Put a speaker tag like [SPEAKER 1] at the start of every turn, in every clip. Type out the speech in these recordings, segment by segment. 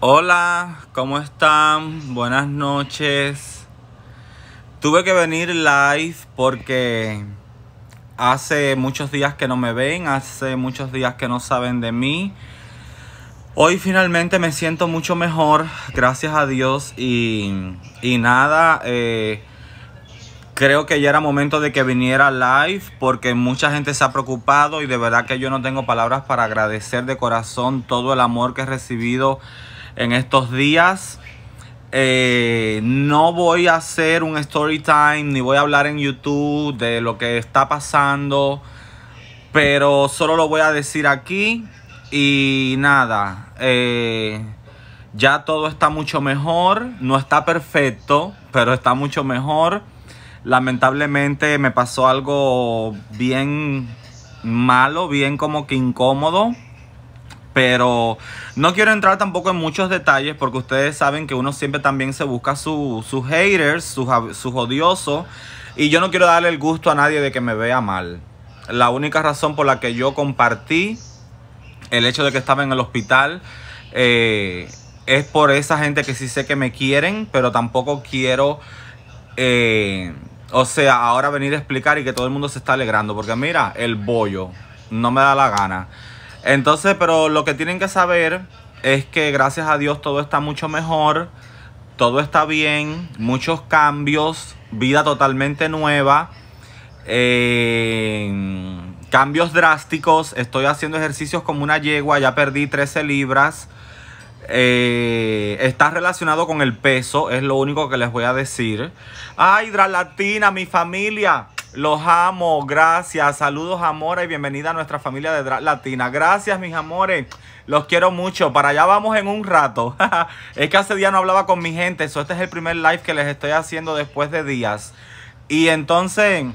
[SPEAKER 1] Hola, ¿cómo están? Buenas noches. Tuve que venir live porque hace muchos días que no me ven, hace muchos días que no saben de mí. Hoy finalmente me siento mucho mejor, gracias a Dios. Y, nada, eh, creo que ya era momento de que viniera live porque mucha gente se ha preocupado y de verdad que yo no tengo palabras para agradecer de corazón todo el amor que he recibido en estos días. Eh, no voy a hacer un story time ni voy a hablar en YouTube de lo que está pasando, pero solo lo voy a decir aquí y nada, eh, ya todo está mucho mejor, no está perfecto, pero está mucho mejor. Lamentablemente me pasó algo bien malo, bien como que incómodo pero no quiero entrar tampoco en muchos detalles porque ustedes saben que uno siempre también se busca sus haters, sus odiosos. Y yo no quiero darle el gusto a nadie de que me vea mal. La única razón por la que yo compartí el hecho de que estaba en el hospital eh, es por esa gente que sí sé que me quieren, pero tampoco quiero... Eh, o sea, ahora venir a explicar y que todo el mundo se está alegrando. Porque mira, el bollo no me da la gana. Entonces, pero lo que tienen que saber es que gracias a Dios todo está mucho mejor, todo está bien, muchos cambios, vida totalmente nueva, eh, cambios drásticos, estoy haciendo ejercicios como una yegua, ya perdí 13 libras. Eh, está relacionado con el peso, es lo único que les voy a decir. ¡Ay, hidralatina, mi familia! Los amo, gracias. Saludos, amores, y bienvenida a nuestra familia de Latina. Gracias, mis amores. Los quiero mucho. Para allá vamos en un rato. es que hace día no hablaba con mi gente. Eso este es el primer live que les estoy haciendo después de días. Y entonces,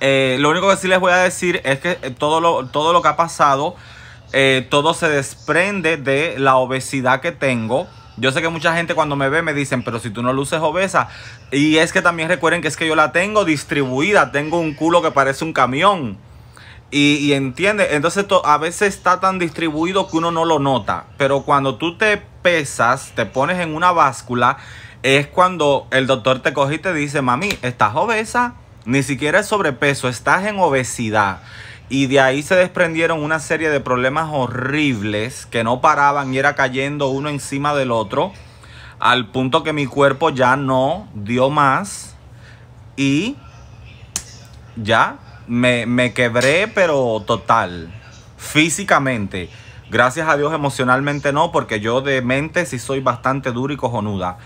[SPEAKER 1] eh, lo único que sí les voy a decir es que eh, todo lo, todo lo que ha pasado, eh, todo se desprende de la obesidad que tengo. Yo sé que mucha gente cuando me ve me dicen, pero si tú no luces obesa. Y es que también recuerden que es que yo la tengo distribuida. Tengo un culo que parece un camión. Y, entiende, entonces a veces está tan distribuido que uno no lo nota. Pero cuando tú te pesas, te pones en una báscula, es cuando el doctor te coge y te dice, mami, estás obesa. Ni siquiera es sobrepeso, estás en obesidad. Y de ahí se desprendieron una serie de problemas horribles que no paraban y era cayendo uno encima del otro. Al punto que mi cuerpo ya no dio más. Y ya me, quebré, pero total. Físicamente. Gracias a Dios emocionalmente no, porque yo de mente sí soy bastante duro y cojonuda.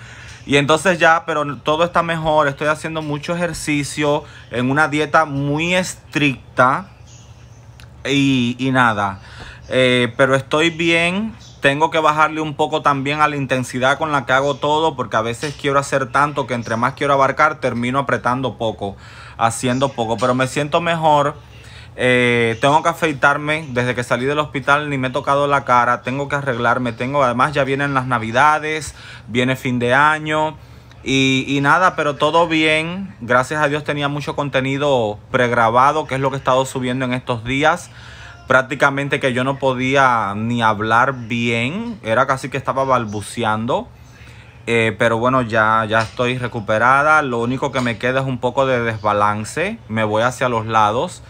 [SPEAKER 1] Y entonces ya, pero todo está mejor, estoy haciendo mucho ejercicio en una dieta muy estricta y, nada. Eh, pero estoy bien. Tengo que bajarle un poco también a la intensidad con la que hago todo porque a veces quiero hacer tanto que entre más quiero abarcar termino apretando poco, haciendo poco. Pero me siento mejor. Eh, tengo que afeitarme desde que salí del hospital, ni me he tocado la cara. Tengo que arreglarme. Tengo, además ya vienen las navidades, viene fin de año. Y, nada, pero todo bien. Gracias a Dios tenía mucho contenido pregrabado, que es lo que he estado subiendo en estos días. Prácticamente que yo no podía ni hablar bien. Era casi que estaba balbuceando. Eh, pero bueno, ya, ya estoy recuperada. Lo único que me queda es un poco de desbalance. Me voy hacia los lados.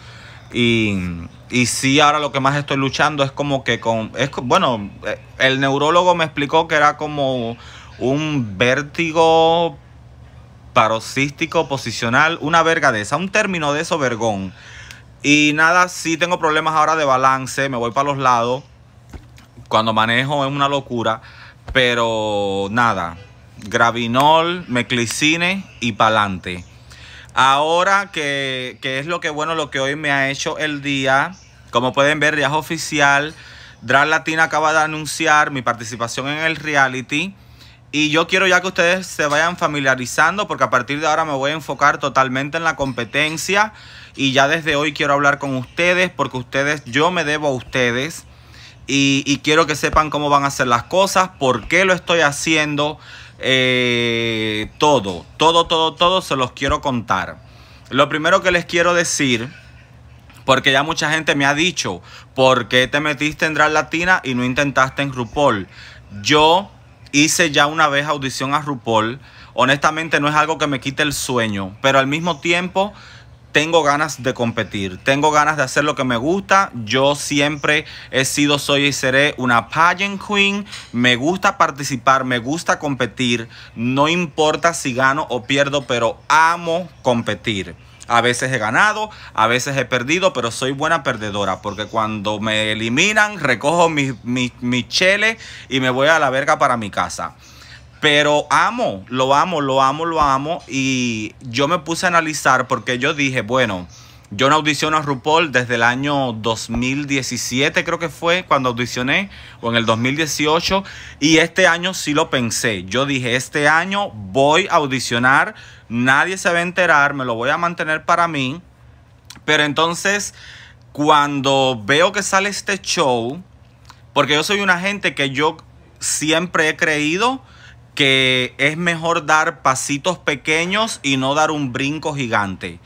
[SPEAKER 1] Y, y sí, ahora lo que más estoy luchando es como que con... Es, bueno, eh, el neurólogo me explicó que era como un vértigo paroxístico posicional, una verga de un término de eso, vergón. Y nada, sí tengo problemas ahora de balance, me voy para los lados. Cuando manejo es una locura, pero nada, gravinol, meclicine y pa'lante. Ahora que, es lo que bueno, lo que hoy me ha hecho el día, como pueden ver, ya oficial. Drag Latina acaba de anunciar mi participación en el reality. Y yo quiero ya que ustedes se vayan familiarizando porque a partir de ahora me voy a enfocar totalmente en la competencia y ya desde hoy quiero hablar con ustedes porque ustedes, yo me debo a ustedes y, quiero que sepan cómo van a hacer las cosas, por qué lo estoy haciendo, eh, todo, todo, todo, todo se los quiero contar. Lo primero que les quiero decir porque ya mucha gente me ha dicho, ¿por qué te metiste en Drag Latina y no intentaste en RuPaul? Yo Hice ya una vez audición a RuPaul. Honestamente no es algo que me quite el sueño, pero al mismo tiempo tengo ganas de competir, tengo ganas de hacer lo que me gusta. Yo siempre he sido, soy y seré una pageant queen. Me gusta participar, me gusta competir. No importa si gano o pierdo, pero amo competir. A veces he ganado, a veces he perdido, pero soy buena perdedora porque cuando me eliminan recojo mis, cheles y me voy a la verga para mi casa. Pero amo, lo amo, lo amo, lo amo. Y yo me puse a analizar porque yo dije, bueno, yo no audiciono a RuPaul desde el año 2017, creo que fue cuando audicioné, o en el 2018. Y este año sí lo pensé. Yo dije, este año voy a audicionar, nadie se va a enterar, me lo voy a mantener para mí. Pero entonces, cuando veo que sale este show, porque yo soy una gente que yo siempre he creído que es mejor dar pasitos pequeños y no dar un brinco gigante.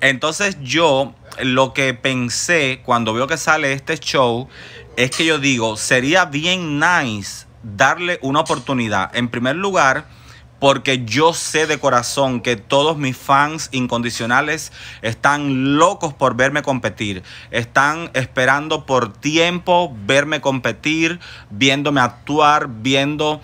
[SPEAKER 1] Entonces yo lo que pensé cuando veo que sale este show es que yo digo, sería bien nice darle una oportunidad. En primer lugar, porque yo sé de corazón que todos mis fans incondicionales están locos por verme competir. Están esperando por tiempo verme competir, viéndome actuar, viendo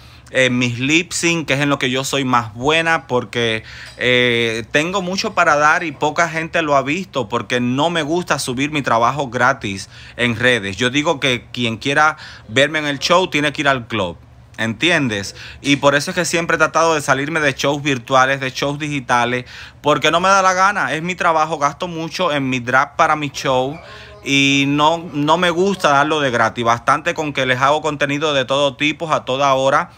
[SPEAKER 1] mis lip sync, que es en lo que yo soy más buena, porque eh, tengo mucho para dar y poca gente lo ha visto, porque no me gusta subir mi trabajo gratis en redes. Yo digo que quien quiera verme en el show tiene que ir al club. ¿Entiendes? Y por eso es que siempre he tratado de salirme de shows virtuales, de shows digitales, porque no me da la gana. Es mi trabajo, gasto mucho en mi draft para mi show y no, no me gusta darlo de gratis. Bastante con que les hago contenido de todo tipo, a toda hora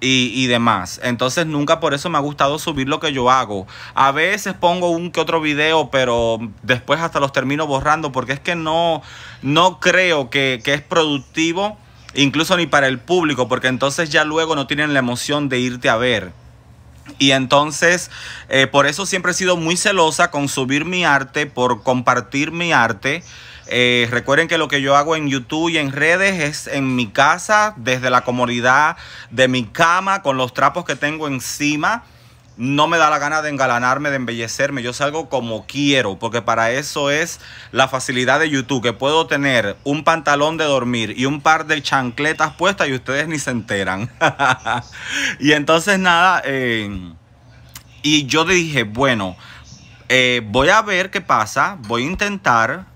[SPEAKER 1] y, y, demás. Entonces nunca por eso me ha gustado subir lo que yo hago. A veces pongo un que otro video, pero después hasta los termino borrando porque es que no, no creo que, es productivo, incluso ni para el público, porque entonces ya luego no tienen la emoción de irte a ver. Y entonces, eh, por eso siempre he sido muy celosa con subir mi arte, por compartir mi arte. Eh, recuerden que lo que yo hago en YouTube y en redes es en mi casa, desde la comodidad de mi cama, con los trapos que tengo encima. No me da la gana de engalanarme, de embellecerme. Yo salgo como quiero, porque para eso es la facilidad de YouTube, que puedo tener un pantalón de dormir y un par de chancletas puestas y ustedes ni se enteran. y entonces nada, eh, y yo dije, bueno, eh, voy a ver qué pasa, voy a intentar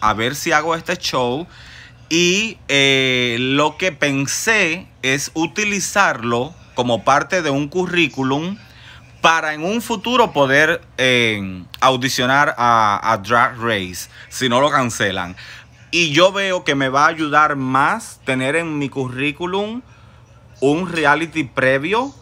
[SPEAKER 1] a ver si hago este show. Y eh, lo que pensé es utilizarlo como parte de un currículum para en un futuro poder eh, audicionar a, a Drag Race si no lo cancelan. Y yo veo que me va a ayudar más tener en mi currículum un reality previo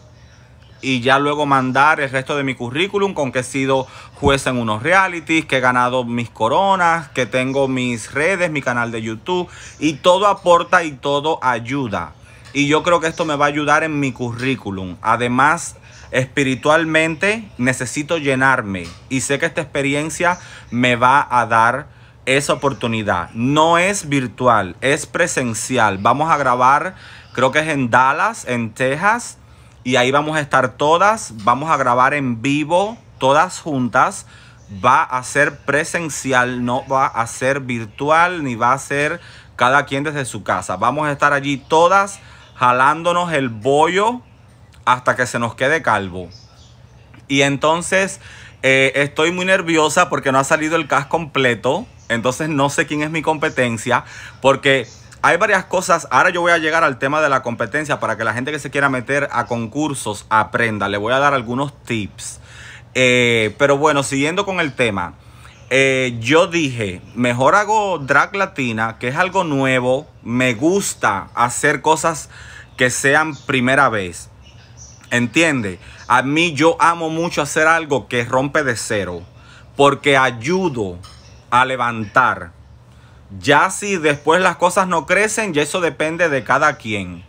[SPEAKER 1] y ya luego mandar el resto de mi currículum con que he sido juez en unos realities, que he ganado mis coronas, que tengo mis redes, mi canal de YouTube y todo aporta y todo ayuda. Y yo creo que esto me va a ayudar en mi currículum. Además, espiritualmente necesito llenarme y sé que esta experiencia me va a dar esa oportunidad. No es virtual, es presencial. Vamos a grabar, creo que es en Dallas, en Texas y ahí vamos a estar todas, vamos a grabar en vivo, todas juntas. Va a ser presencial, no va a ser virtual, ni va a ser cada quien desde su casa. Vamos a estar allí todas jalándonos el bollo hasta que se nos quede calvo. Y entonces eh, estoy muy nerviosa porque no ha salido el cast completo. Entonces no sé quién es mi competencia porque hay varias cosas. Ahora yo voy a llegar al tema de la competencia para que la gente que se quiera meter a concursos aprenda. Le voy a dar algunos tips. Eh, pero bueno, siguiendo con el tema. Eh, yo dije, mejor hago drag latina, que es algo nuevo. Me gusta hacer cosas que sean primera vez. ¿Entiende? A mí yo amo mucho hacer algo que rompe de cero. Porque ayudo a levantar ya si después las cosas no crecen, ya eso depende de cada quien.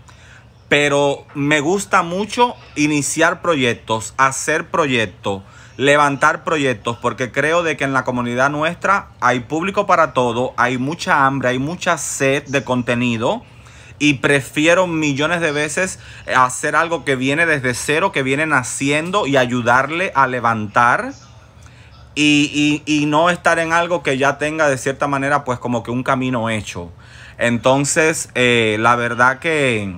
[SPEAKER 1] Pero me gusta mucho iniciar proyectos, hacer proyectos, levantar proyectos, porque creo de que en la comunidad nuestra hay público para todo, hay mucha hambre, hay mucha sed de contenido y prefiero millones de veces hacer algo que viene desde cero, que viene haciendo y ayudarle a levantar y, no estar en algo que ya tenga de cierta manera pues como que un camino hecho. Entonces, eh, la verdad que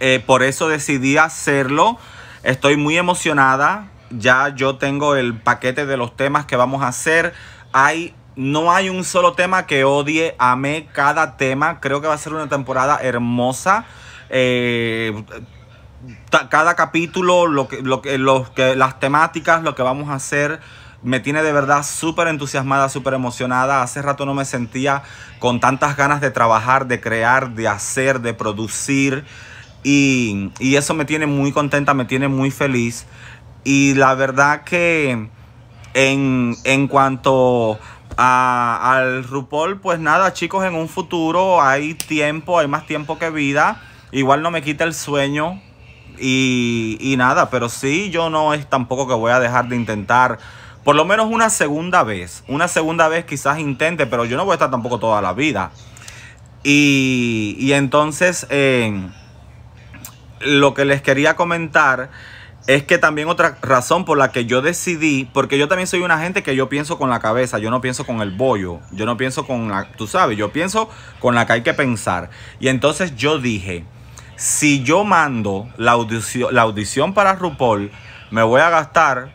[SPEAKER 1] eh, por eso decidí hacerlo. Estoy muy emocionada. Ya yo tengo el paquete de los temas que vamos a hacer. Hay no hay un solo tema que odie, amé cada tema. Creo que va a ser una temporada hermosa. Eh, cada capítulo, lo que, lo que, que, las temáticas, lo que vamos a hacer me tiene de verdad súper entusiasmada, súper emocionada. Hace rato no me sentía con tantas ganas de trabajar, de crear, de hacer, de producir. Y, y eso me tiene muy contenta, me tiene muy feliz. Y la verdad que en, cuanto a, al Rupol pues nada, chicos, en un futuro hay tiempo, hay más tiempo que vida. Igual no me quita el sueño. Y, y nada, pero sí, yo no es tampoco que voy a dejar de intentar por lo menos una segunda vez. Una segunda vez quizás intente, pero yo no voy a estar tampoco toda la vida. Y, entonces, lo que les quería comentar es que también otra razón por la que yo decidí, porque yo también soy una gente que yo pienso con la cabeza, yo no pienso con el bollo, yo no pienso con la, tú sabes, yo pienso con la que hay que pensar. Y entonces yo dije, si yo mando la audición, la audición para RuPaul, me voy a gastar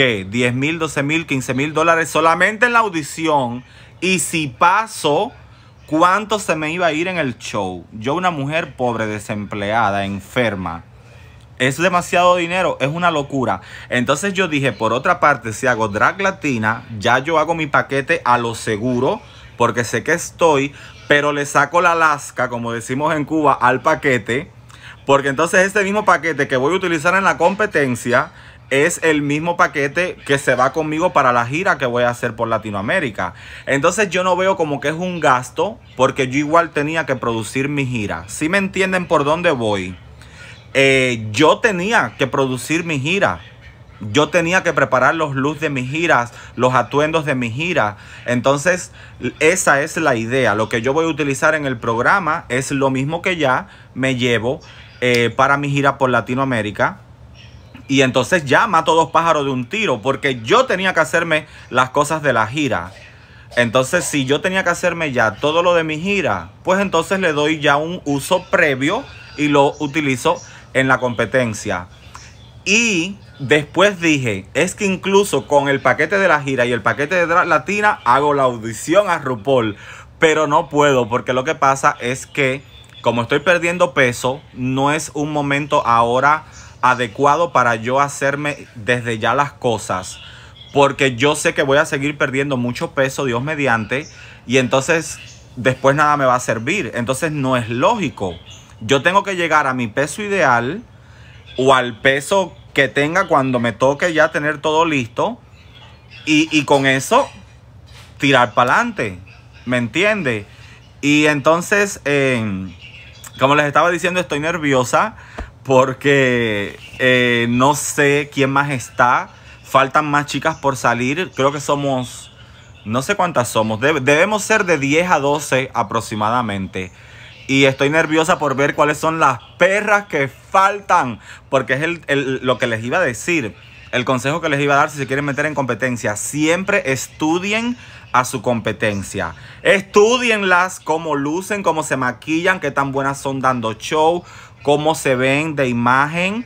[SPEAKER 1] ¿qué? 10 mil, 12 mil, 15 mil dólares solamente en la audición. Y si paso, ¿cuánto se me iba a ir en el show? Yo, una mujer pobre, desempleada, enferma. Es demasiado dinero, es una locura. Entonces yo dije, por otra parte, si hago drag latina, ya yo hago mi paquete a lo seguro, porque sé que estoy, pero le saco la lasca, como decimos en Cuba, al paquete. Porque entonces este mismo paquete que voy a utilizar en la competencia, es el mismo paquete que se va conmigo para la gira que voy a hacer por Latinoamérica. Entonces yo no veo como que es un gasto porque yo igual tenía que producir mi gira. Si me entienden por dónde voy, eh, yo tenía que producir mi gira. Yo tenía que preparar los luz de mis giras, los atuendos de mi gira Entonces, esa es la idea. Lo que yo voy a utilizar en el programa es lo mismo que ya me llevo eh, para mi gira por Latinoamérica y entonces ya mato dos pájaros de un tiro, porque yo tenía que hacerme las cosas de la gira. Entonces, si yo tenía que hacerme ya todo lo de mi gira, pues entonces le doy ya un uso previo y lo utilizo en la competencia. Y después dije, es que incluso con el paquete de la gira y el paquete de Latina hago la audición a RuPaul, pero no puedo porque lo que pasa es que como estoy perdiendo peso, no es un momento ahora adecuado para yo hacerme desde ya las cosas. Porque yo sé que voy a seguir perdiendo mucho peso, Dios mediante, y entonces después nada me va a servir. Entonces no es lógico. Yo tengo que llegar a mi peso ideal o al peso que tenga cuando me toque ya tener todo listo y, con eso tirar para adelante. ¿Me entiende? Y entonces, eh, como les estaba diciendo, estoy nerviosa porque eh, no sé quién más está. Faltan más chicas por salir. Creo que somos, no sé cuántas somos. debemos ser de 10 a 12 aproximadamente. Y estoy nerviosa por ver cuáles son las perras que faltan. Porque es lo que les iba a decir. El consejo que les iba a dar si se quieren meter en competencia. Siempre estudien a su competencia. Estudienlas, cómo lucen, cómo se maquillan, qué tan buenas son dando show, cómo se ven de imagen.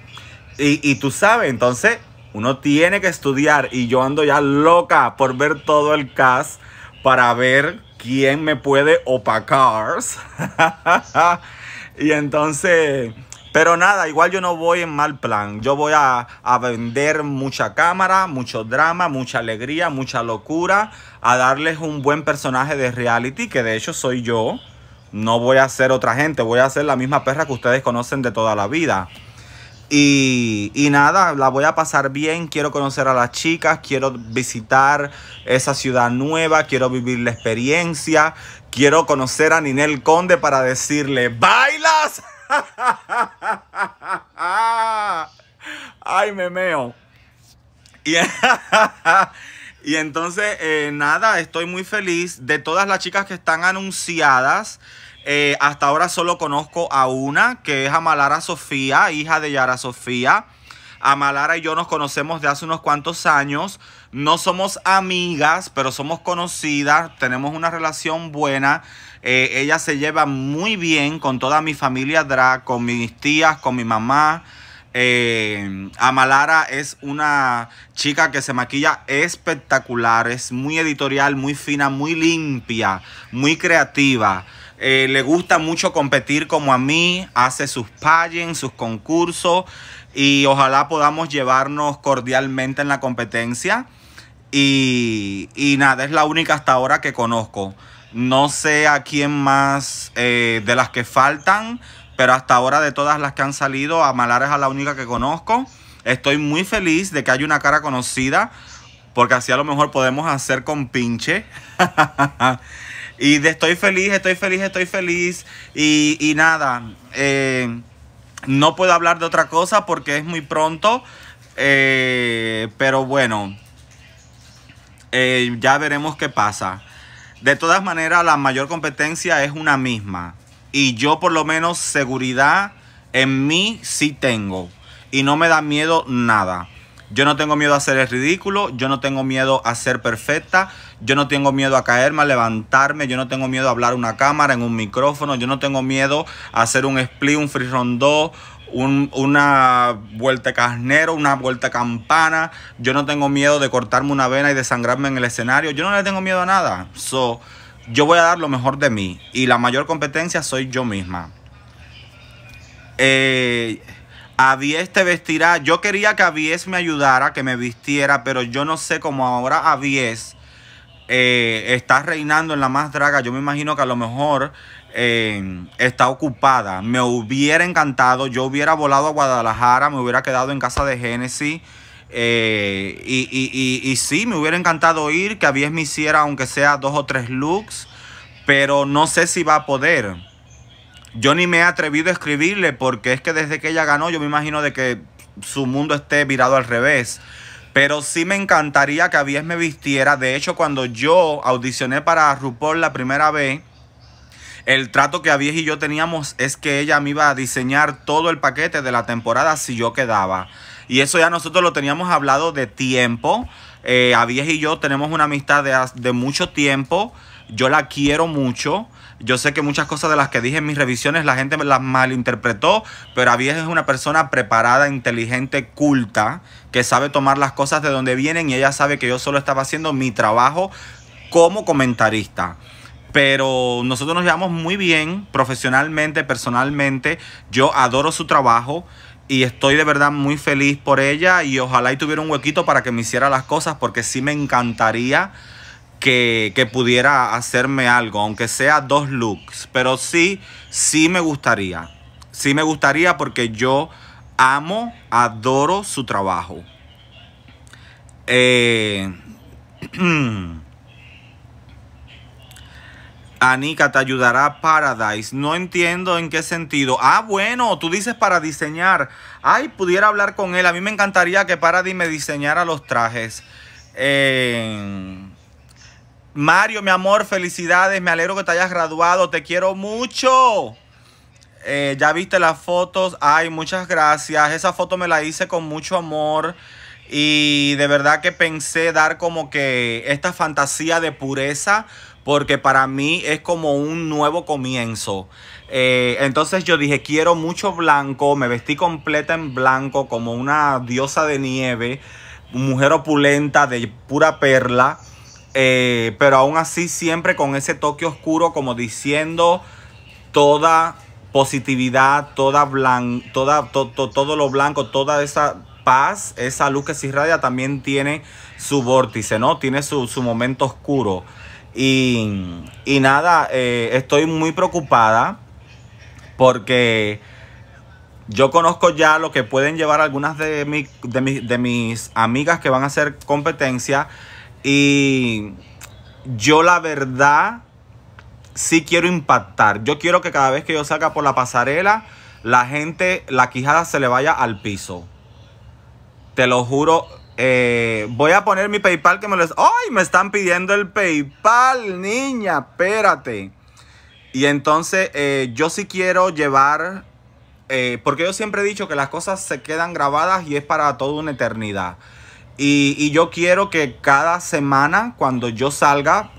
[SPEAKER 1] Y, tú sabes, entonces uno tiene que estudiar y yo ando ya loca por ver todo el cast para ver quién me puede opacar. y entonces, pero nada, igual yo no voy en mal plan. Yo voy a, a, vender mucha cámara, mucho drama, mucha alegría, mucha locura, a darles un buen personaje de reality, que de hecho soy yo. No voy a ser otra gente, voy a ser la misma perra que ustedes conocen de toda la vida. Y, nada, la voy a pasar bien, quiero conocer a las chicas, quiero visitar esa ciudad nueva, quiero vivir la experiencia, quiero conocer a Ninel Conde para decirle, ¿bailas? Ay, me meo. Y, entonces, eh, nada, estoy muy feliz de todas las chicas que están anunciadas. Eh, hasta ahora solo conozco a una, que es Amalara Sofía, hija de Yara Sofía. Amalara y yo nos conocemos de hace unos cuantos años. No somos amigas, pero somos conocidas. Tenemos una relación buena. Eh, ella se lleva muy bien con toda mi familia drag, con mis tías, con mi mamá. Eh, Amalara es una chica que se maquilla espectacular, es muy editorial, muy fina, muy limpia, muy creativa. Eh, le gusta mucho competir como a mí, hace sus pageants, sus concursos y ojalá podamos llevarnos cordialmente en la competencia. Y, nada, es la única hasta ahora que conozco. No sé a quién más eh, de las que faltan, pero hasta ahora de todas las que han salido, a Malares es la única que conozco. Estoy muy feliz de que haya una cara conocida, porque así a lo mejor podemos hacer con pinche. Y de estoy feliz, estoy feliz, estoy feliz. Y, y nada, eh, no puedo hablar de otra cosa porque es muy pronto. Eh, pero bueno, eh, ya veremos qué pasa. De todas maneras, la mayor competencia es una misma. Y yo por lo menos seguridad en mí sí tengo. Y no me da miedo nada. Yo no tengo miedo a ser el ridículo, yo no tengo miedo a ser perfecta, yo no tengo miedo a caerme, a levantarme, yo no tengo miedo a hablar una cámara, en un micrófono, yo no tengo miedo a hacer un split, un free una vuelta carnero, una vuelta campana. Yo no tengo miedo de cortarme una vena y de sangrarme en el escenario. Yo no le tengo miedo a nada. So, yo voy a dar lo mejor de mí. Y la mayor competencia soy yo misma. Eh, Avies te vestirá. Yo quería que Avies me ayudara, que me vistiera, pero yo no sé cómo ahora Avies eh, está reinando en la más draga. Yo me imagino que a lo mejor eh, está ocupada. Me hubiera encantado. Yo hubiera volado a Guadalajara, me hubiera quedado en casa de Genesis. Eh, y, sí, me hubiera encantado ir, que Avies me hiciera aunque sea dos o tres looks, pero no sé si va a poder. Yo ni me he atrevido a escribirle porque es que desde que ella ganó yo me imagino de que su mundo esté virado al revés. Pero sí me encantaría que Avies me vistiera. De hecho, cuando yo audicioné para RuPaul la primera vez, el trato que Avies y yo teníamos es que ella me iba a diseñar todo el paquete de la temporada si yo quedaba. Y eso ya nosotros lo teníamos hablado de tiempo. Eh, Avies y yo tenemos una amistad de, de mucho tiempo. Yo la quiero mucho. Yo sé que muchas cosas de las que dije en mis revisiones la gente las malinterpretó, pero Avies es una persona preparada, inteligente, culta, que sabe tomar las cosas de donde vienen y ella sabe que yo solo estaba haciendo mi trabajo como comentarista pero nosotros nos llevamos muy bien profesionalmente, personalmente. Yo adoro su trabajo y estoy de verdad muy feliz por ella y ojalá y tuviera un huequito para que me hiciera las cosas porque sí me encantaría que, pudiera hacerme algo, aunque sea dos looks. Pero sí, sí me gustaría. Sí me gustaría porque yo amo, adoro su trabajo. Eh, Anika te ayudará Paradise. No entiendo en qué sentido. Ah, bueno, tú dices para diseñar. Ay, pudiera hablar con él. A mí me encantaría que Paradise me diseñara los trajes. Eh, Mario, mi amor, felicidades. Me alegro que te hayas graduado. Te quiero mucho. Eh, ya viste las fotos. Ay, muchas gracias. Esa foto me la hice con mucho amor. Y de verdad que pensé dar como que esta fantasía de pureza. Porque para mí es como un nuevo comienzo. Eh, entonces yo dije, quiero mucho blanco. Me vestí completa en blanco como una diosa de nieve. Mujer opulenta de pura perla. Eh, pero aún así siempre con ese toque oscuro como diciendo toda positividad, toda blan toda, todo lo blanco, toda esa paz, esa luz que se irradia también tiene su vórtice, ¿no? Tiene su, momento oscuro. Y, nada, eh, estoy muy preocupada porque yo conozco ya lo que pueden llevar algunas de, de, de mis amigas que van a hacer competencia y yo la verdad sí quiero impactar. Yo quiero que cada vez que yo salga por la pasarela, la gente, la quijada se le vaya al piso. Te lo juro. Eh, voy a poner mi PayPal que me les. ¡Ay! Me están pidiendo el PayPal, niña. Espérate. Y entonces eh, yo sí quiero llevar. Eh, porque yo siempre he dicho que las cosas se quedan grabadas y es para toda una eternidad. Y, yo quiero que cada semana, cuando yo salga,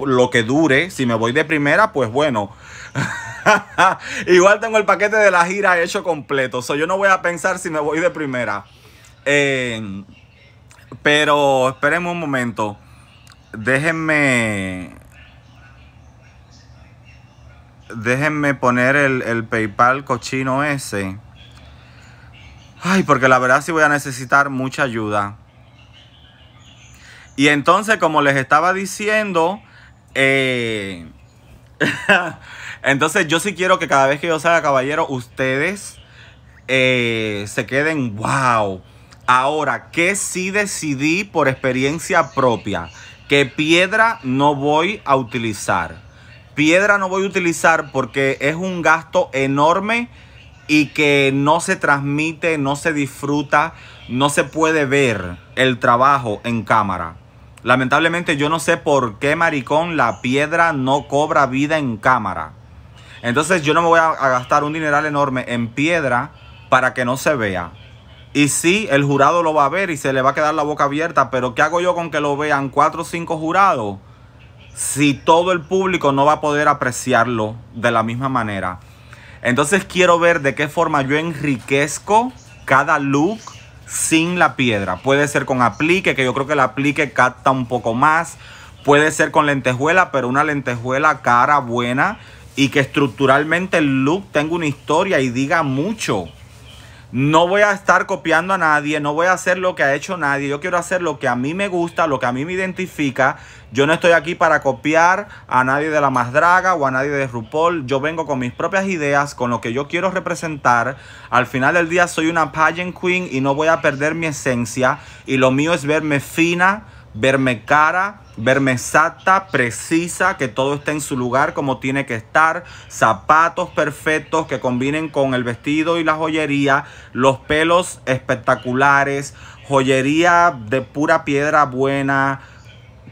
[SPEAKER 1] lo que dure, si me voy de primera, pues bueno. Igual tengo el paquete de la gira hecho completo. So yo no voy a pensar si me voy de primera. Eh, pero espérenme un momento. Déjenme. Déjenme poner el, el PayPal cochino ese. Ay, porque la verdad sí voy a necesitar mucha ayuda. Y entonces, como les estaba diciendo, eh, entonces yo sí quiero que cada vez que yo salga caballero, ustedes eh, se queden, wow. Ahora, que sí decidí por experiencia propia? Que piedra no voy a utilizar. Piedra no voy a utilizar porque es un gasto enorme y que no se transmite, no se disfruta, no se puede ver el trabajo en cámara. Lamentablemente yo no sé por qué, maricón, la piedra no cobra vida en cámara. Entonces yo no me voy a, gastar un dineral enorme en piedra para que no se vea. Y sí, el jurado lo va a ver y se le va a quedar la boca abierta, pero ¿qué hago yo con que lo vean cuatro o cinco jurados? Si todo el público no va a poder apreciarlo de la misma manera. Entonces quiero ver de qué forma yo enriquezco cada look sin la piedra. Puede ser con aplique, que yo creo que el aplique capta un poco más. Puede ser con lentejuela, pero una lentejuela cara, buena y que estructuralmente el look tenga una historia y diga mucho. No voy a estar copiando a nadie, no voy a hacer lo que ha hecho nadie. Yo quiero hacer lo que a mí me gusta, lo que a mí me identifica. Yo no estoy aquí para copiar a nadie de la más draga o a nadie de RuPaul. Yo vengo con mis propias ideas, con lo que yo quiero representar. Al final del día soy una pageant queen y no voy a perder mi esencia. Y lo mío es verme fina, verme cara, verme exacta, precisa, que todo esté en su lugar como tiene que estar, zapatos perfectos que combinen con el vestido y la joyería, los pelos espectaculares, joyería de pura piedra buena,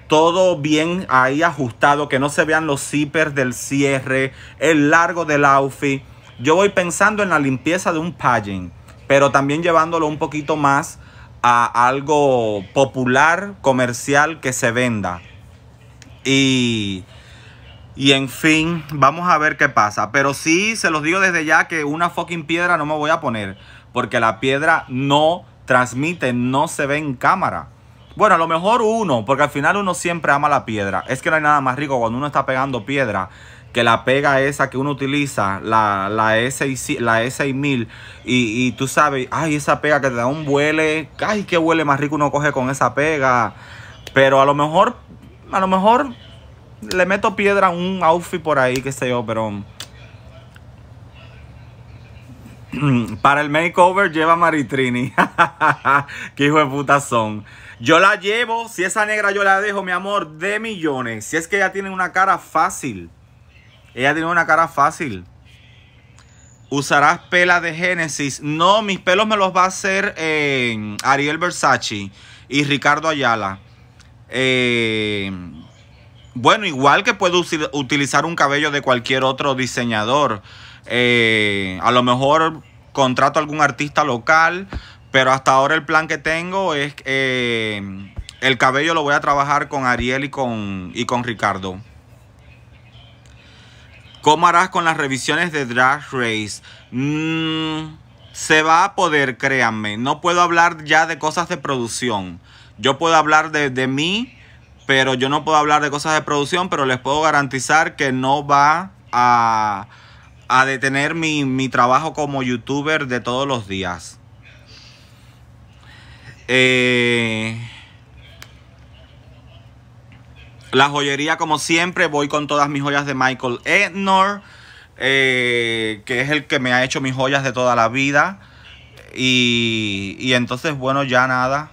[SPEAKER 1] todo bien ahí ajustado, que no se vean los zippers del cierre, el largo del outfit. Yo voy pensando en la limpieza de un pageant, pero también llevándolo un poquito más a algo popular, comercial, que se venda. Y, y en fin, vamos a ver qué pasa. Pero sí, se los digo desde ya que una fucking piedra no me voy a poner. Porque la piedra no transmite, no se ve en cámara. Bueno, a lo mejor uno, porque al final uno siempre ama la piedra. Es que no hay nada más rico cuando uno está pegando piedra que la pega esa que uno utiliza, la, la, S, la 6000 y, tú sabes, ay, esa pega que te da un huele, ay, qué huele más rico uno coge con esa pega. Pero a lo mejor, a lo mejor le meto piedra a un outfit por ahí, qué sé yo, pero... Para el makeover lleva Maritrini. Qué hijo de puta son. Yo la llevo. Si esa negra yo la dejo, mi amor, de millones. Si es que ya tiene una cara fácil. Ella tiene una cara fácil. Usarás pela de Génesis. No, mis pelos me los va a hacer eh, Ariel Versace y Ricardo Ayala. Eh, bueno, igual que puedo utilizar un cabello de cualquier otro diseñador. Eh, a lo mejor contrato a algún artista local, pero hasta ahora el plan que tengo es que el cabello lo voy a trabajar con Ariel y con, y con Ricardo. ¿Cómo harás con las revisiones de Drag Race? Mm, se va a poder, créanme. No puedo hablar ya de cosas de producción. Yo puedo hablar de, mí, pero yo no puedo hablar de cosas de producción, pero les puedo garantizar que no va a, detener mi, mi trabajo como youtuber de todos los días. Eh... La joyería, como siempre, voy con todas mis joyas de Michael Ednor, eh, que es el que me ha hecho mis joyas de toda la vida. Y, y entonces, bueno, ya nada.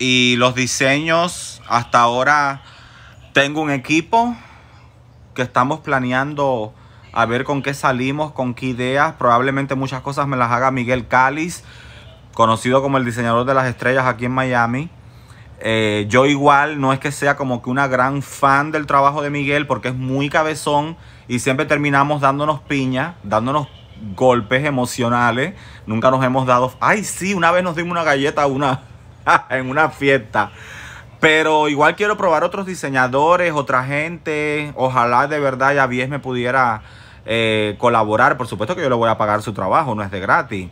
[SPEAKER 1] Y los diseños, hasta ahora tengo un equipo que estamos planeando a ver con qué salimos, con qué ideas. Probablemente muchas cosas me las haga Miguel Cáliz, conocido como el diseñador de las estrellas aquí en Miami. Eh, yo igual no es que sea como que una gran fan del trabajo de Miguel porque es muy cabezón y siempre terminamos dándonos piña, dándonos golpes emocionales. Nunca nos hemos dado... Ay, sí, una vez nos dimos una galleta una, en una fiesta. Pero igual quiero probar otros diseñadores, otra gente. Ojalá de verdad ya Vies me pudiera eh, colaborar. Por supuesto que yo le voy a pagar su trabajo, no es de gratis.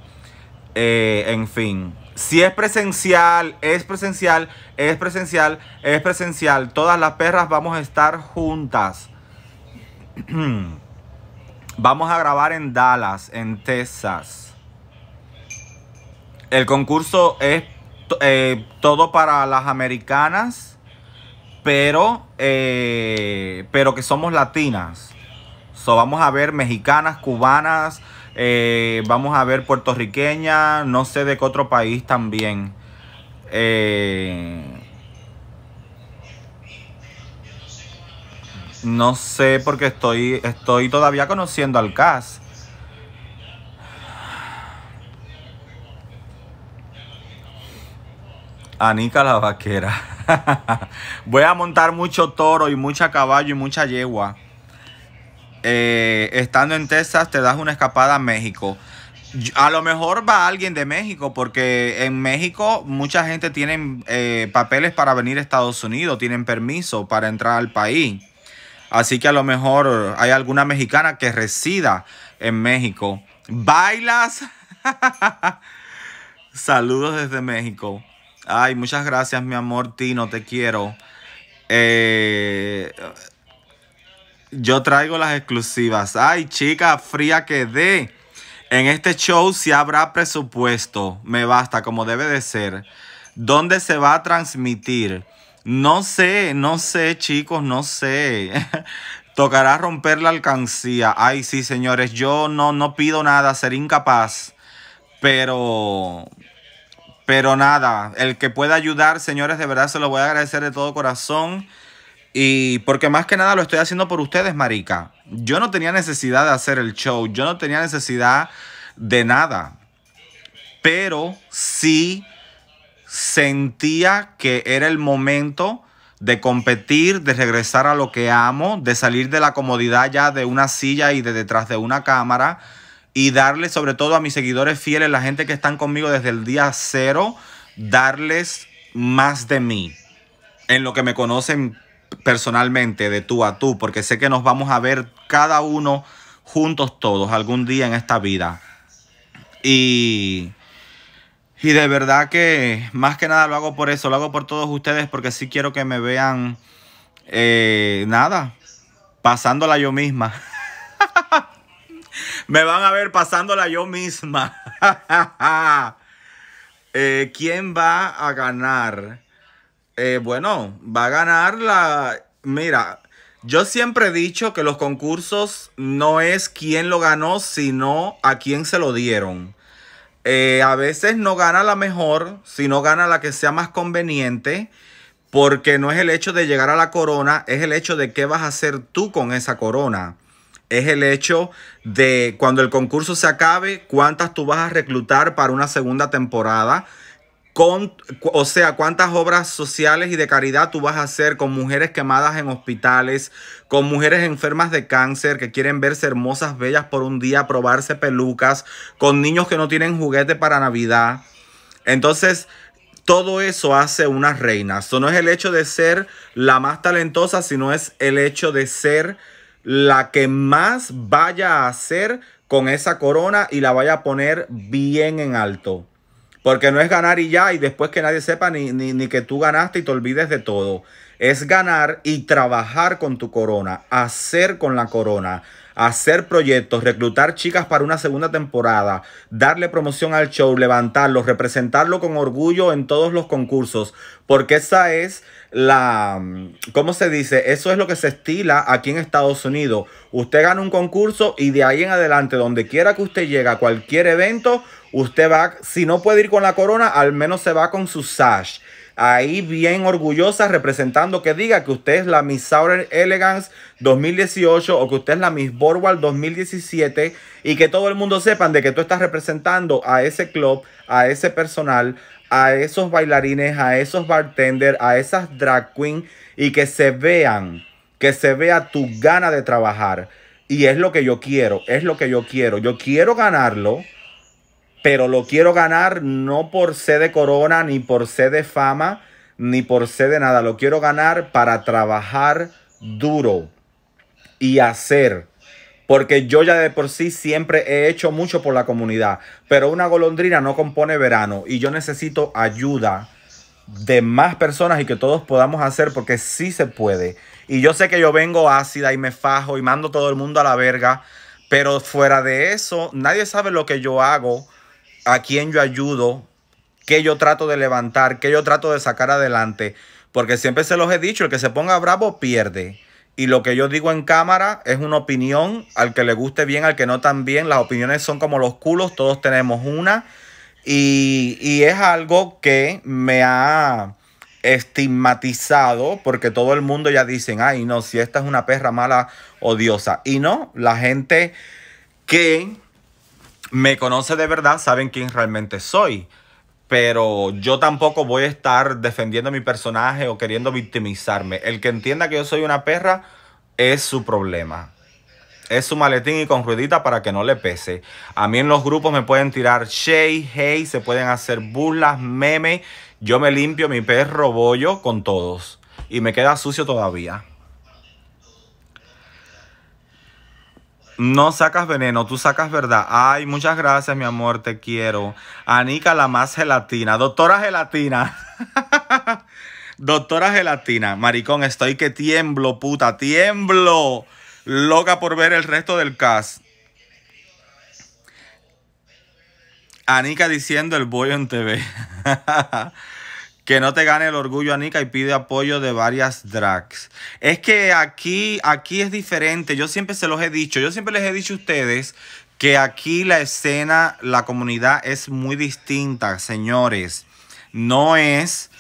[SPEAKER 1] Eh, en fin, si es presencial, es presencial, es presencial, es presencial. Todas las perras vamos a estar juntas. vamos a grabar en Dallas, en Texas. El concurso es eh, todo para las americanas, pero, eh, pero que somos latinas. So, vamos a ver mexicanas, cubanas, eh, vamos a ver puertorriqueña, no sé de qué otro país también. Eh, no sé porque estoy, estoy todavía conociendo al CAS. Anica la vaquera. Voy a montar mucho toro y mucha caballo y mucha yegua. Eh, estando en Texas te das una escapada a México. A lo mejor va alguien de México, porque en México mucha gente tiene eh, papeles para venir a Estados Unidos, tienen permiso para entrar al país. Así que a lo mejor hay alguna mexicana que resida en México. ¿Bailas? Saludos desde México. Ay, muchas gracias, mi amor Tino, te quiero. Eh, yo traigo las exclusivas. Ay, chica, fría que dé. En este show sí habrá presupuesto. Me basta, como debe de ser. ¿Dónde se va a transmitir? No sé, no sé, chicos, no sé. Tocará romper la alcancía. Ay, sí, señores, yo no, no pido nada, ser incapaz. Pero, pero nada, el que pueda ayudar, señores, de verdad se lo voy a agradecer de todo corazón. Y porque más que nada lo estoy haciendo por ustedes, marica. Yo no tenía necesidad de hacer el show, yo no tenía necesidad de nada. Pero sí sentía que era el momento de competir, de regresar a lo que amo, de salir de la comodidad ya de una silla y de detrás de una cámara y darle sobre todo a mis seguidores fieles, la gente que están conmigo desde el día cero, darles más de mí. En lo que me conocen personalmente de tú a tú, porque sé que nos vamos a ver cada uno juntos todos algún día en esta vida. Y, y de verdad que más que nada lo hago por eso, lo hago por todos ustedes, porque sí quiero que me vean eh, nada, pasándola yo misma. me van a ver pasándola yo misma. Eh, ¿Quién va a ganar? Eh, bueno, va a ganar la... Mira, yo siempre he dicho que los concursos no es quién lo ganó, sino a quién se lo dieron. Eh, a veces no gana la mejor, sino gana la que sea más conveniente, porque no es el hecho de llegar a la corona, es el hecho de qué vas a hacer tú con esa corona. Es el hecho de cuando el concurso se acabe, cuántas tú vas a reclutar para una segunda temporada o sea, cuántas obras sociales y de caridad tú vas a hacer con mujeres quemadas en hospitales, con mujeres enfermas de cáncer que quieren verse hermosas, bellas por un día, probarse pelucas, con niños que no tienen juguete para Navidad. Entonces, todo eso hace una reina. Eso no es el hecho de ser la más talentosa, sino es el hecho de ser la que más vaya a hacer con esa corona y la vaya a poner bien en alto. Porque no es ganar y ya, y después que nadie sepa ni, ni, que tú ganaste y te olvides de todo. Es ganar y trabajar con tu corona, hacer con la corona, hacer proyectos, reclutar chicas para una segunda temporada, darle promoción al show, levantarlo, representarlo con orgullo en todos los concursos, porque esa es la, ¿cómo se dice? Eso es lo que se estila aquí en Estados Unidos. Usted gana un concurso y de ahí en adelante, donde quiera que usted llegue a cualquier evento, usted va, si no puede ir con la corona, al menos se va con su sash. Ahí bien orgullosa representando que diga que usted es la Miss Southern Elegance 2018 o que usted es la Miss Borwell 2017 y que todo el mundo sepan de que tú estás representando a ese club, a ese personal, a esos bailarines, a esos bartenders, a esas drag queens y que se vean, que se vea tu gana de trabajar. Y es lo que yo quiero, es lo que yo quiero. Yo quiero ganarlo, pero lo quiero ganar no por ser de corona, ni por ser de fama, ni por ser de nada. Lo quiero ganar para trabajar duro y hacer porque yo ya de por sí siempre he hecho mucho por la comunidad, pero una golondrina no compone verano y yo necesito ayuda de más personas y que todos podamos hacer porque sí se puede. Y yo sé que yo vengo ácida y me fajo y mando todo el mundo a la verga, pero fuera de eso, nadie sabe lo que yo hago, a quién yo ayudo, qué yo trato de levantar, qué yo trato de sacar adelante, porque siempre se los he dicho, el que se ponga bravo pierde y lo que yo digo en cámara es una opinión, al que le guste bien, al que no tan bien, las opiniones son como los culos, todos tenemos una, y, es algo que me ha estigmatizado porque todo el mundo ya dicen, ay no, si esta es una perra mala, odiosa. Y no, la gente que me conoce de verdad saben quién realmente soy pero yo tampoco voy a estar defendiendo mi personaje o queriendo victimizarme. El que entienda que yo soy una perra es su problema. Es su maletín y con ruedita para que no le pese. A mí en los grupos me pueden tirar shey, hey, se pueden hacer burlas, meme Yo me limpio mi perro bollo con todos. Y me queda sucio todavía. No sacas veneno, tú sacas verdad. Ay, muchas gracias, mi amor, te quiero. Anica, la más gelatina. Doctora gelatina. Doctora gelatina. Maricón, estoy que tiemblo, puta, tiemblo. Loca por ver el resto del cast. Anica diciendo el bollo en TV. que no te gane el orgullo, Anika, y pide apoyo de varias drags. Es que aquí, aquí es diferente. Yo siempre se los he dicho. Yo siempre les he dicho a ustedes que aquí la escena, la comunidad es muy distinta, señores. No es,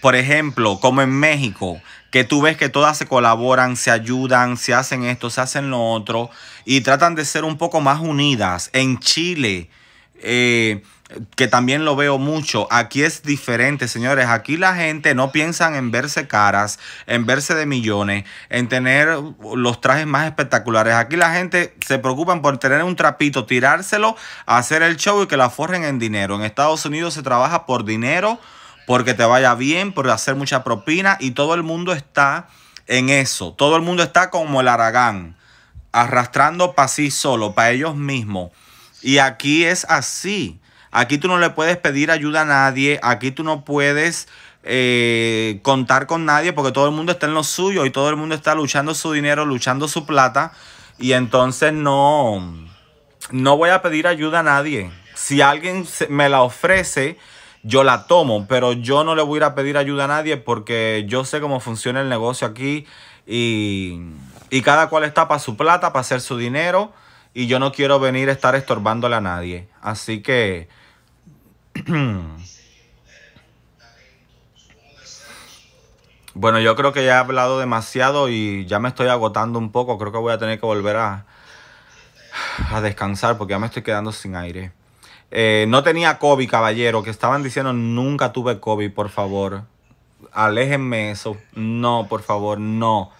[SPEAKER 1] por ejemplo, como en México, que tú ves que todas se colaboran, se ayudan, se hacen esto, se hacen lo otro, y tratan de ser un poco más unidas. En Chile, eh, que también lo veo mucho. Aquí es diferente, señores. Aquí la gente no piensa en verse caras, en verse de millones, en tener los trajes más espectaculares. Aquí la gente se preocupan por tener un trapito, tirárselo, hacer el show y que la forren en dinero. En Estados Unidos se trabaja por dinero, porque te vaya bien, por hacer mucha propina y todo el mundo está en eso. Todo el mundo está como el Aragán, arrastrando para sí solo, para ellos mismos. Y aquí es así. Aquí tú no le puedes pedir ayuda a nadie. Aquí tú no puedes eh, contar con nadie porque todo el mundo está en lo suyo y todo el mundo está luchando su dinero, luchando su plata. Y entonces no, no voy a pedir ayuda a nadie. Si alguien me la ofrece, yo la tomo, pero yo no le voy a ir a pedir ayuda a nadie porque yo sé cómo funciona el negocio aquí y, y cada cual está para su plata, para hacer su dinero y yo no quiero venir a estar estorbándole a nadie. Así que... Bueno, yo creo que ya he hablado demasiado y ya me estoy agotando un poco. Creo que voy a tener que volver a, a descansar porque ya me estoy quedando sin aire. Eh, no tenía COVID, caballero, que estaban diciendo nunca tuve COVID, por favor. Aléjenme eso. No, por favor, no.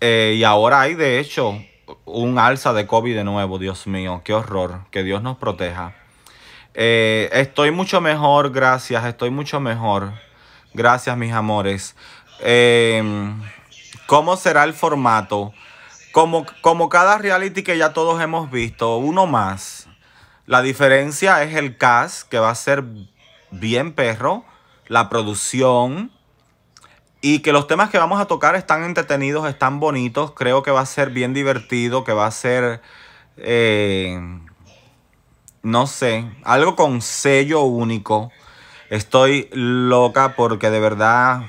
[SPEAKER 1] Eh, y ahora hay, de hecho, un alza de COVID de nuevo, Dios mío. Qué horror. Que Dios nos proteja. Eh, estoy mucho mejor, gracias, estoy mucho mejor. Gracias, mis amores. Em, ¿Cómo será el formato? Como, como cada reality que ya todos hemos visto, uno más. La diferencia es el cast, que va a ser bien perro, la producción y que los temas que vamos a tocar están entretenidos, están bonitos. Creo que va a ser bien divertido, que va a ser... Eh, no sé, algo con sello único. Estoy loca porque de verdad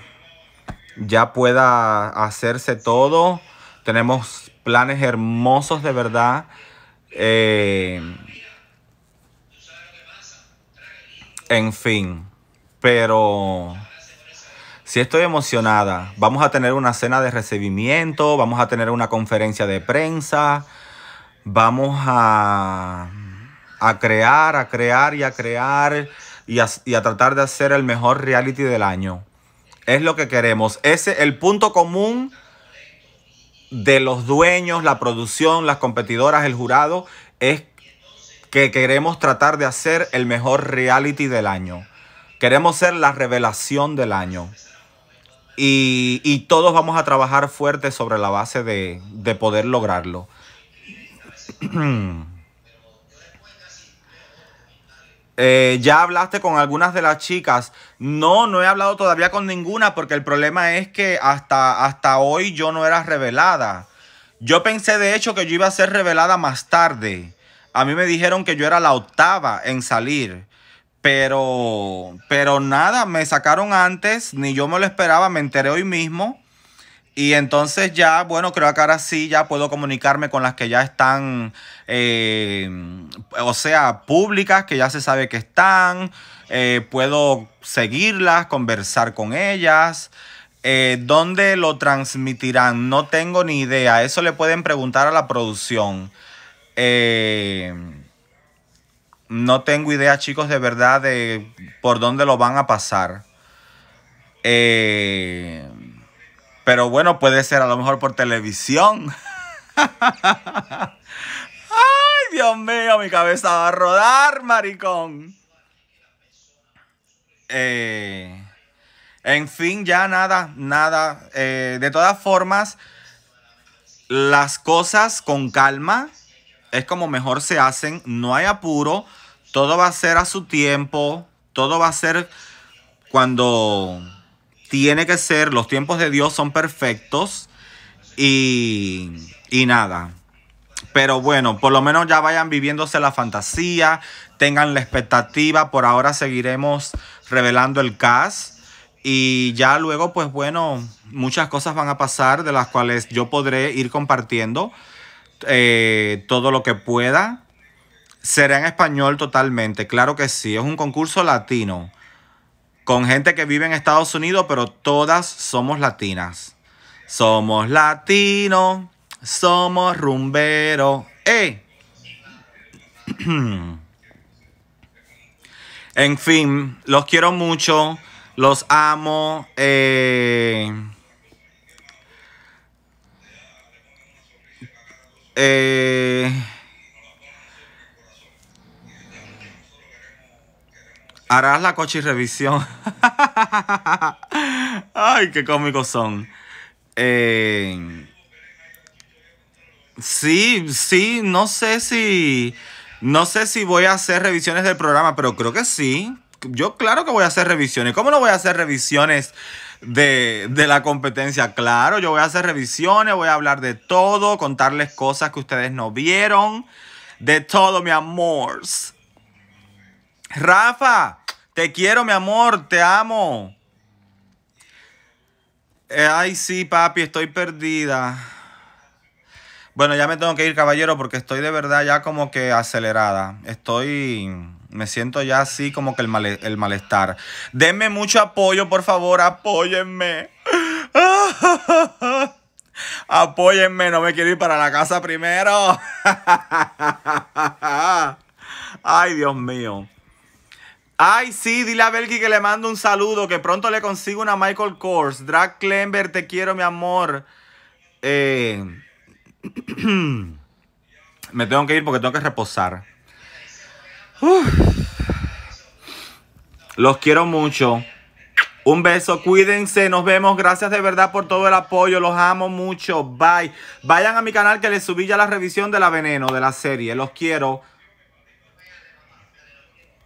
[SPEAKER 1] ya pueda hacerse todo. Tenemos planes hermosos de verdad. Eh, en fin, pero sí estoy emocionada. Vamos a tener una cena de recibimiento, vamos a tener una conferencia de prensa, vamos a a crear, a crear y a crear y a, tratar de hacer el mejor reality del año. Es lo que queremos. Ese el punto común de los dueños, la producción, las competidoras, el jurado, es que queremos tratar de hacer el mejor reality del año. Queremos ser la revelación del año. Y, todos vamos a trabajar fuerte sobre la base de, de poder lograrlo. Eh, ya hablaste con algunas de las chicas. No, no he hablado todavía con ninguna porque el problema es que hasta, hasta hoy yo no era revelada. Yo pensé de hecho que yo iba a ser revelada más tarde. A mí me dijeron que yo era la octava en salir. Pero, pero nada, me sacaron antes, ni yo me lo esperaba, me enteré hoy mismo. Y entonces ya, bueno, creo que ahora sí ya puedo comunicarme con las que ya están, eh, o sea, públicas, que ya se sabe que están. Eh, puedo seguirlas, conversar con ellas. Eh, ¿Dónde lo transmitirán? No tengo ni idea. Eso le pueden preguntar a la producción. Eh, no tengo idea, chicos, de verdad, de por dónde lo van a pasar. Eh, pero bueno, puede ser a lo mejor por televisión. Ay, Dios mío, mi cabeza va a rodar, maricón. Eh, en fin, ya nada, nada. Eh, de todas formas, las cosas con calma es como mejor se hacen. No hay apuro. Todo va a ser a su tiempo. Todo va a ser cuando tiene que ser, los tiempos de Dios son perfectos y, y nada. Pero bueno, por lo menos ya vayan viviéndose la fantasía, tengan la expectativa. Por ahora seguiremos revelando el cast. Y ya luego, pues bueno, muchas cosas van a pasar de las cuales yo podré ir compartiendo eh, todo lo que pueda. Será en español totalmente, claro que sí. Es un concurso latino con gente que vive en Estados Unidos, pero todas somos latinas. Somos latinos, somos rumberos. ¡Eh! en fin, los quiero mucho, los amo. Eh, eh, harás la coche y revisión. Ay, qué cómicos son. Eh, sí, sí, no sé si. No sé si voy a hacer revisiones del programa, pero creo que sí. Yo claro que voy a hacer revisiones. ¿Cómo no voy a hacer revisiones de, de la competencia? Claro, yo voy a hacer revisiones, voy a hablar de todo, contarles cosas que ustedes no vieron. De todo, mi amor. Rafa, te quiero, mi amor, te amo. Eh, ay, sí, papi, estoy perdida. Bueno, ya me tengo que ir, caballero, porque estoy de verdad ya como que acelerada. Estoy, me siento ya así como que el, el malestar. Denme mucho apoyo, por favor, apóyenme. apóyenme, no me quiero ir para la casa primero. Ay, Dios mío. Ay, sí, dile a Belgi que le mando un saludo, que pronto le consigo una Michael Kors. Drag Klember, te quiero, mi amor. Eh, me tengo que ir porque tengo que reposar. Los quiero mucho. Un beso, cuídense, nos vemos. Gracias de verdad por todo el apoyo, los amo mucho. Bye. Vayan a mi canal que les subí ya la revisión de la veneno, de la serie. Los quiero.